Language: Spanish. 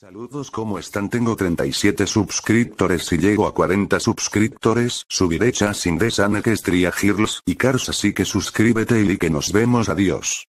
Saludos, ¿cómo están? Tengo 37 suscriptores. y llego a 40 suscriptores, subiré ya de que y Cars. Así que suscríbete y que nos vemos. Adiós.